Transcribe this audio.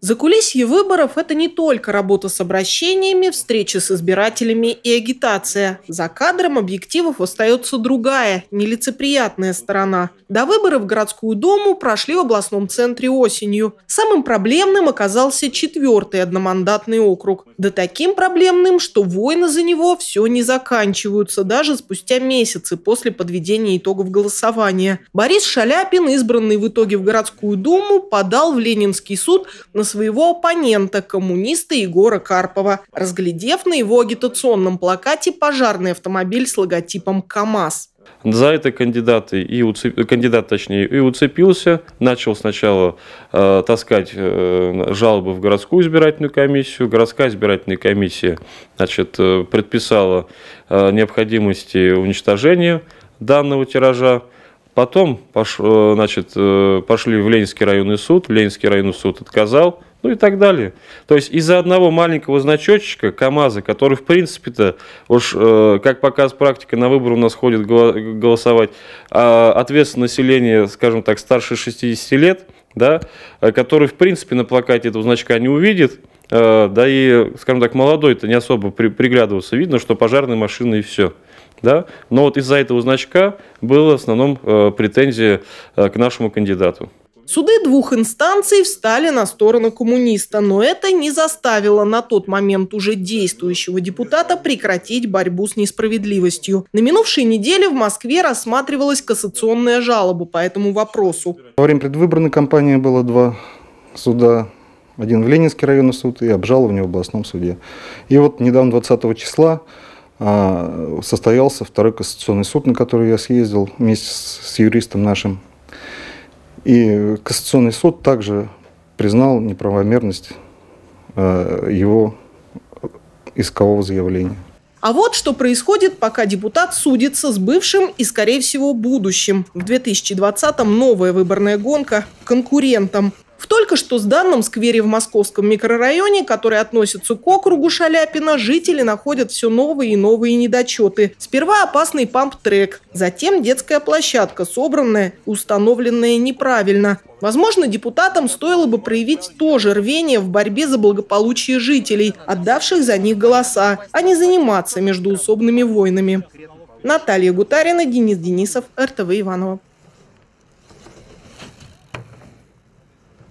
За Закулисье выборов – это не только работа с обращениями, встречи с избирателями и агитация. За кадром объективов остается другая, нелицеприятная сторона. До выборов в городскую думу прошли в областном центре осенью. Самым проблемным оказался четвертый одномандатный округ. Да таким проблемным, что войны за него все не заканчиваются, даже спустя месяцы после подведения итогов голосования. Борис Шаляпин, избранный в итоге в городскую думу, подал в Ленинский суд на своего оппонента, коммуниста Егора Карпова, разглядев на его агитационном плакате пожарный автомобиль с логотипом «КамАЗ». За это кандидат, и уцеп... кандидат точнее, и уцепился. Начал сначала э, таскать э, жалобы в городскую избирательную комиссию. Городская избирательная комиссия значит, э, предписала э, необходимости уничтожения данного тиража. Потом пош, э, значит, э, пошли в Ленинский районный суд, Ленинский районный суд отказал, ну и так далее. То есть из-за одного маленького значочка КАМАЗа, который в принципе-то, уж э, как показывает практика, на выборы у нас ходит голосовать, а ответственное население, скажем так, старше 60 лет, да, который в принципе на плакате этого значка не увидит, да и, скажем так, молодой-то не особо приглядывался. Видно, что пожарные машины и все. Да? Но вот из-за этого значка было в основном э, претензия э, к нашему кандидату. Суды двух инстанций встали на сторону коммуниста, но это не заставило на тот момент уже действующего депутата прекратить борьбу с несправедливостью. На минувшей неделе в Москве рассматривалась кассационная жалоба по этому вопросу. Во время предвыборной кампании было два суда. Один в Ленинский районный суд и обжалование в областном суде. И вот недавно 20 числа а, состоялся второй Конституционный суд, на который я съездил вместе с юристом нашим. И Конституционный суд также признал неправомерность э, его искового заявления. А вот что происходит, пока депутат судится с бывшим и, скорее всего, будущим. В 2020-м новая выборная гонка конкурентам в только что сданном сквере в московском микрорайоне, который относится к округу Шаляпина, жители находят все новые и новые недочеты. Сперва опасный памп-трек, затем детская площадка, собранная и установленная неправильно. Возможно, депутатам стоило бы проявить тоже рвение в борьбе за благополучие жителей, отдавших за них голоса, а не заниматься междуусобными войнами. Наталья Гутарина, Денис Денисов, РТВ Иванова.